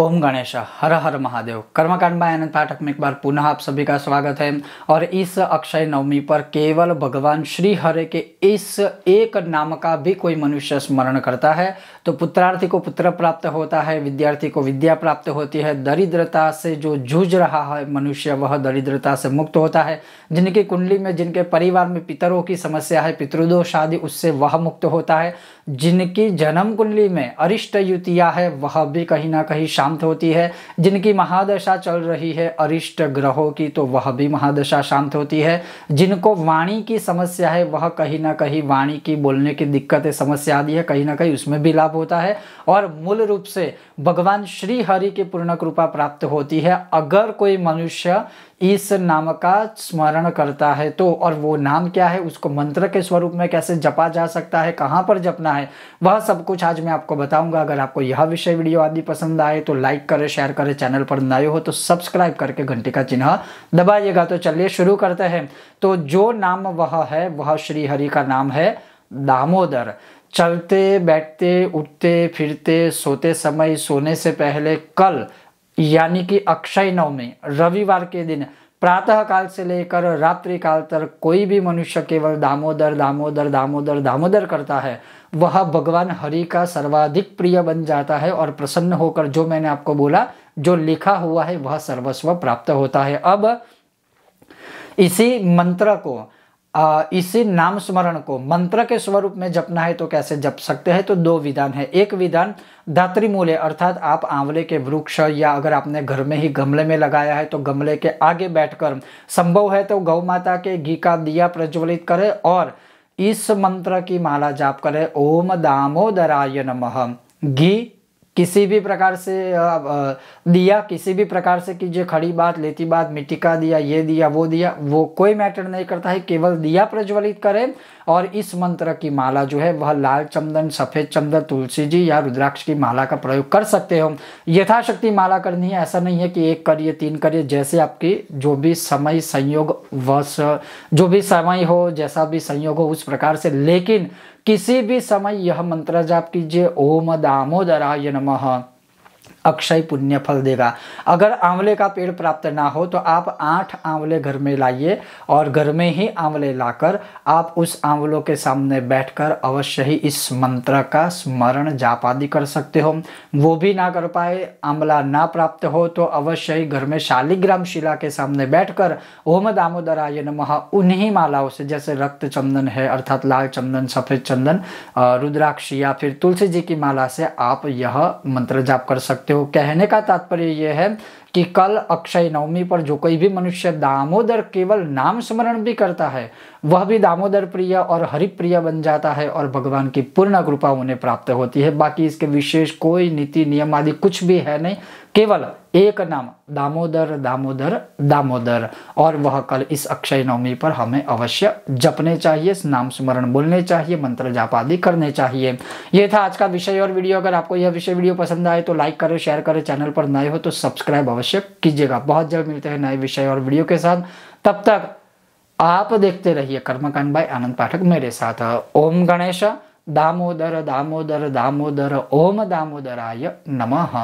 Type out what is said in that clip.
ओम गणेश हर हर महादेव कर्मकांड बाय आनंद पाठक में एक बार पुनः आप सभी का स्वागत है और इस अक्षय नवमी पर केवल भगवान श्री हरे के इस एक नाम का भी कोई मनुष्य स्मरण करता है तो पुत्रार्थी को पुत्र प्राप्त होता है विद्यार्थी को विद्या प्राप्त होती है दरिद्रता से जो जूझ रहा है मनुष्य वह दरिद्रता से मुक्त होता है जिनकी कुंडली में जिनके परिवार में पितरों की समस्या है पितृदोष आदि उससे वह मुक्त होता है जिनकी जन्म कुंडली में अरिष्ट युतिया है वह भी कहीं ना कहीं शांत होती है जिनकी महादशा चल रही है अरिष्ट ग्रहों की तो वह भी महादशा शांत होती है जिनको वाणी की समस्या है वह कहीं ना कहीं वाणी की बोलने की है समस्या आदि है कहीं ना कहीं उसमें भी लाभ होता है और मूल रूप से भगवान श्री हरि की पूर्ण कृपा प्राप्त होती है अगर कोई मनुष्य इस नाम का स्मरण करता है तो और वो नाम क्या है उसको मंत्र के स्वरूप में कैसे जपा जा सकता है कहाँ पर जपना है वह सब कुछ आज मैं आपको बताऊंगा अगर आपको यह विषय वीडियो आदि पसंद आए तो लाइक करें शेयर करें चैनल पर नए हो तो सब्सक्राइब करके घंटे का चिन्ह दबाइएगा तो चलिए शुरू करते हैं तो जो नाम वह है वह श्री हरि का नाम है दामोदर चलते बैठते उठते फिरते सोते समय सोने से पहले कल यानी कि अक्षय नवमी रविवार के दिन प्रातः काल से लेकर रात्रि काल तक कोई भी मनुष्य केवल दामोदर दामोदर दामोदर दामोदर करता है वह भगवान हरि का सर्वाधिक प्रिय बन जाता है और प्रसन्न होकर जो मैंने आपको बोला जो लिखा हुआ है वह सर्वस्व प्राप्त होता है अब इसी मंत्र को इसी नाम स्मरण को मंत्र के स्वरूप में जपना है तो कैसे जप सकते हैं तो दो विधान है एक विधान धात्री मूल्य अर्थात आप आंवले के वृक्ष या अगर आपने घर में ही गमले में लगाया है तो गमले के आगे बैठकर संभव है तो गौ माता के घी का दिया प्रज्वलित करें और इस मंत्र की माला जाप करें ओम दामोदराय नमः घी किसी भी प्रकार से दिया किसी भी प्रकार से कीजिए खड़ी बात लेती बात मिट्टी का दिया ये दिया वो दिया वो कोई मैटर नहीं करता है केवल दिया प्रज्वलित करें और इस मंत्र की माला जो है वह लाल चंदन सफ़ेद चंदन तुलसी जी या रुद्राक्ष की माला का प्रयोग कर सकते हो यथाशक्ति माला करनी है ऐसा नहीं है कि एक करिए तीन करिए जैसे आपकी जो भी समय संयोग वश जो भी समय हो जैसा भी संयोग हो उस प्रकार से लेकिन किसी भी समय यह मंत्र जाप कीजिए ओम दामोदराय नमः अक्षय पुण्य फल देगा अगर आंवले का पेड़ प्राप्त ना हो तो आप आठ आंवले घर में लाइए और घर में ही आंवले लाकर आप उस आंवलों के सामने बैठकर अवश्य ही इस मंत्र का स्मरण जाप आदि कर सकते हो वो भी ना कर पाए आंवला ना प्राप्त हो तो अवश्य ही घर में शालिग्राम शिला के सामने बैठकर ओम दामोदराय नमः उन्हीं मालाओं से जैसे रक्त चंदन है अर्थात लाल चंदन सफ़ेद चंदन रुद्राक्ष या फिर तुलसी जी की माला से आप यह मंत्र जाप कर सकते सकते हो कहने का तात्पर्य यह है कि कल अक्षय नवमी पर जो कोई भी मनुष्य दामोदर केवल नाम स्मरण भी करता है वह भी दामोदर प्रिय और हरिप्रिय बन जाता है और भगवान की पूर्ण कृपा उन्हें प्राप्त होती है बाकी इसके विशेष कोई नीति नियम आदि कुछ भी है नहीं केवल एक नाम दामोदर दामोदर दामोदर और वह कल इस अक्षय नवमी पर हमें अवश्य जपने चाहिए नाम स्मरण बोलने चाहिए मंत्र जाप आदि करने चाहिए यह था आज का विषय और वीडियो अगर आपको यह विषय वीडियो पसंद आए तो लाइक करें शेयर करें चैनल पर नए हो तो सब्सक्राइब अवश्य कीजिएगा बहुत जल्द मिलते हैं नए विषय और वीडियो के साथ तब तक आप देखते रहिए कर्मकांड भाई आनंद पाठक मेरे साथ ओम गणेश दामोदर दामोदर दामोदर ओम दामोदराय नमः